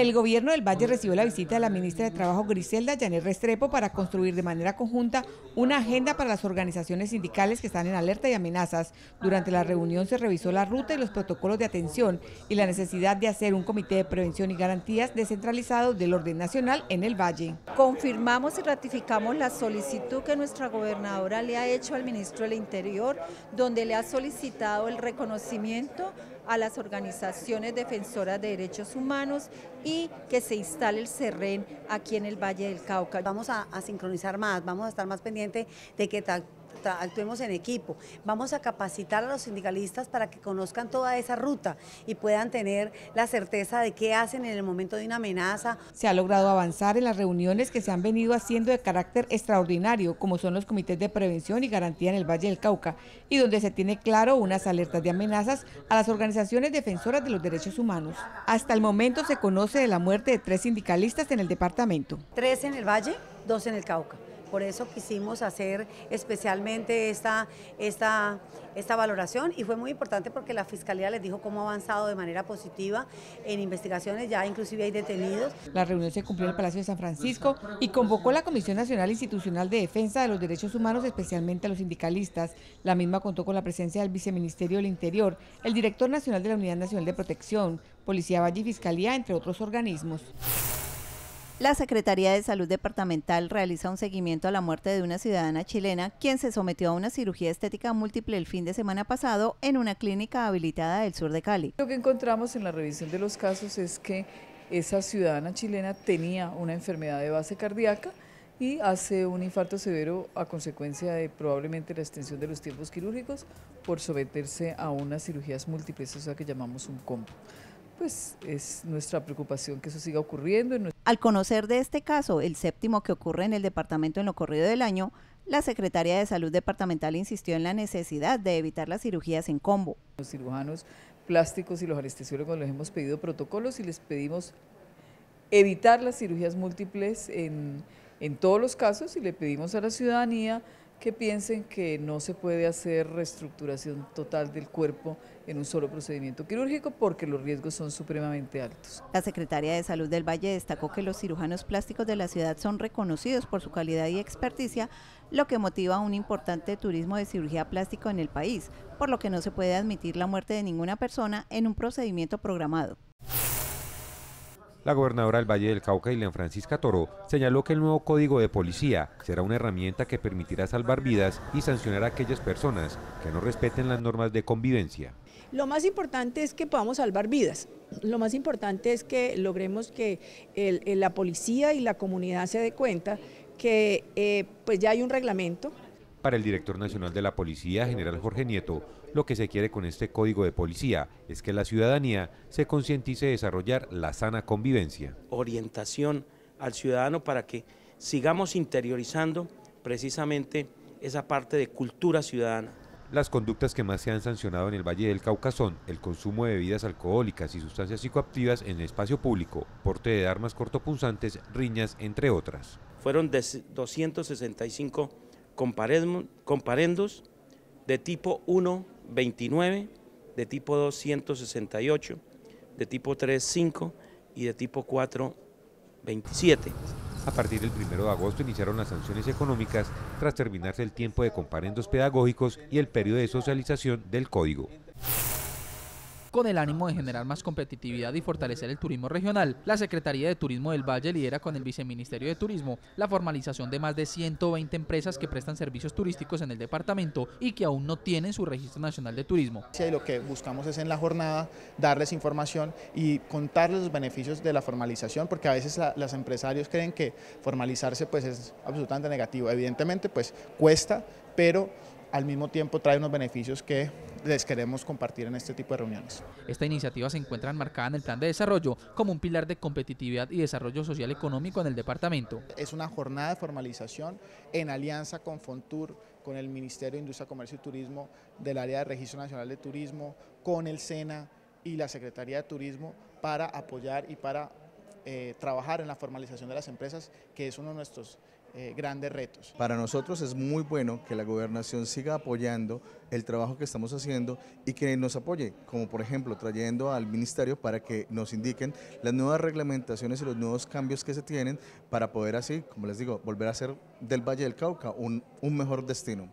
El gobierno del Valle recibió la visita de la ministra de Trabajo Griselda Yanet Restrepo para construir de manera conjunta una agenda para las organizaciones sindicales que están en alerta y amenazas. Durante la reunión se revisó la ruta y los protocolos de atención y la necesidad de hacer un comité de prevención y garantías descentralizado del orden nacional en el Valle. Confirmamos y ratificamos la solicitud que nuestra gobernadora le ha hecho al ministro del Interior, donde le ha solicitado el reconocimiento a las organizaciones defensoras de derechos humanos y que se instale el CERREN aquí en el Valle del Cauca. Vamos a, sincronizar más, vamos a estar más pendiente de que actuemos en equipo. Vamos a capacitar a los sindicalistas para que conozcan toda esa ruta y puedan tener la certeza de qué hacen en el momento de una amenaza. Se ha logrado avanzar en las reuniones que se han venido haciendo de carácter extraordinario, como son los comités de prevención y garantía en el Valle del Cauca, y donde se tiene claro unas alertas de amenazas a las organizaciones defensoras de los derechos humanos. Hasta el momento se conoce de la muerte de tres sindicalistas en el departamento. Tres en el Valle, dos en el Cauca. Por eso quisimos hacer especialmente esta, esta, esta valoración y fue muy importante porque la Fiscalía les dijo cómo ha avanzado de manera positiva en investigaciones, ya inclusive hay detenidos. La reunión se cumplió en el Palacio de San Francisco y convocó la Comisión Nacional Institucional de Defensa de los Derechos Humanos, especialmente a los sindicalistas. La misma contó con la presencia del Viceministerio del Interior, el Director Nacional de la Unidad Nacional de Protección, Policía Valle y Fiscalía, entre otros organismos. La Secretaría de Salud Departamental realiza un seguimiento a la muerte de una ciudadana chilena quien se sometió a una cirugía estética múltiple el fin de semana pasado en una clínica habilitada del sur de Cali. Lo que encontramos en la revisión de los casos es que esa ciudadana chilena tenía una enfermedad de base cardíaca y hace un infarto severo a consecuencia de probablemente la extensión de los tiempos quirúrgicos por someterse a unas cirugías múltiples, o sea que llamamos un combo. Pues es nuestra preocupación que eso siga ocurriendo. En al conocer de este caso, el séptimo que ocurre en el departamento en lo corrido del año, la Secretaría de Salud Departamental insistió en la necesidad de evitar las cirugías en combo. Los cirujanos plásticos y los anestesiólogos les hemos pedido protocolos y les pedimos evitar las cirugías múltiples en, en todos los casos y le pedimos a la ciudadanía que piensen que no se puede hacer reestructuración total del cuerpo en un solo procedimiento quirúrgico porque los riesgos son supremamente altos. La secretaria de Salud del Valle destacó que los cirujanos plásticos de la ciudad son reconocidos por su calidad y experticia, lo que motiva un importante turismo de cirugía plástica en el país, por lo que no se puede admitir la muerte de ninguna persona en un procedimiento programado. La gobernadora del Valle del Cauca, Ilean Francisca Toro, señaló que el nuevo código de policía será una herramienta que permitirá salvar vidas y sancionar a aquellas personas que no respeten las normas de convivencia. Lo más importante es que podamos salvar vidas. Lo más importante es que logremos que la policía y la comunidad se dé cuenta que eh, pues ya hay un reglamento para el director nacional de la policía, general Jorge Nieto, lo que se quiere con este código de policía es que la ciudadanía se concientice de desarrollar la sana convivencia. Orientación al ciudadano para que sigamos interiorizando precisamente esa parte de cultura ciudadana. Las conductas que más se han sancionado en el Valle del son el consumo de bebidas alcohólicas y sustancias psicoactivas en el espacio público, porte de armas cortopunzantes, riñas, entre otras. Fueron 265 comparendos de tipo 1, 29, de tipo 2, 168, de tipo 3, 5 y de tipo 4, 27. A partir del 1 de agosto iniciaron las sanciones económicas tras terminarse el tiempo de comparendos pedagógicos y el periodo de socialización del código. Con el ánimo de generar más competitividad y fortalecer el turismo regional, la Secretaría de Turismo del Valle lidera con el Viceministerio de Turismo la formalización de más de 120 empresas que prestan servicios turísticos en el departamento y que aún no tienen su registro nacional de turismo. Y lo que buscamos es en la jornada darles información y contarles los beneficios de la formalización, porque a veces las los empresarios creen que formalizarse pues es absolutamente negativo. Evidentemente pues cuesta, pero al mismo tiempo trae unos beneficios que les queremos compartir en este tipo de reuniones. Esta iniciativa se encuentra enmarcada en el Plan de Desarrollo como un pilar de competitividad y desarrollo social económico en el departamento. Es una jornada de formalización en alianza con Fontur, con el Ministerio de Industria, Comercio y Turismo del Área de Registro Nacional de Turismo, con el SENA y la Secretaría de Turismo para apoyar y para eh, trabajar en la formalización de las empresas, que es uno de nuestros eh, grandes retos. Para nosotros es muy bueno que la gobernación siga apoyando el trabajo que estamos haciendo y que nos apoye, como por ejemplo trayendo al ministerio para que nos indiquen las nuevas reglamentaciones y los nuevos cambios que se tienen para poder así, como les digo, volver a ser del Valle del Cauca un, un mejor destino.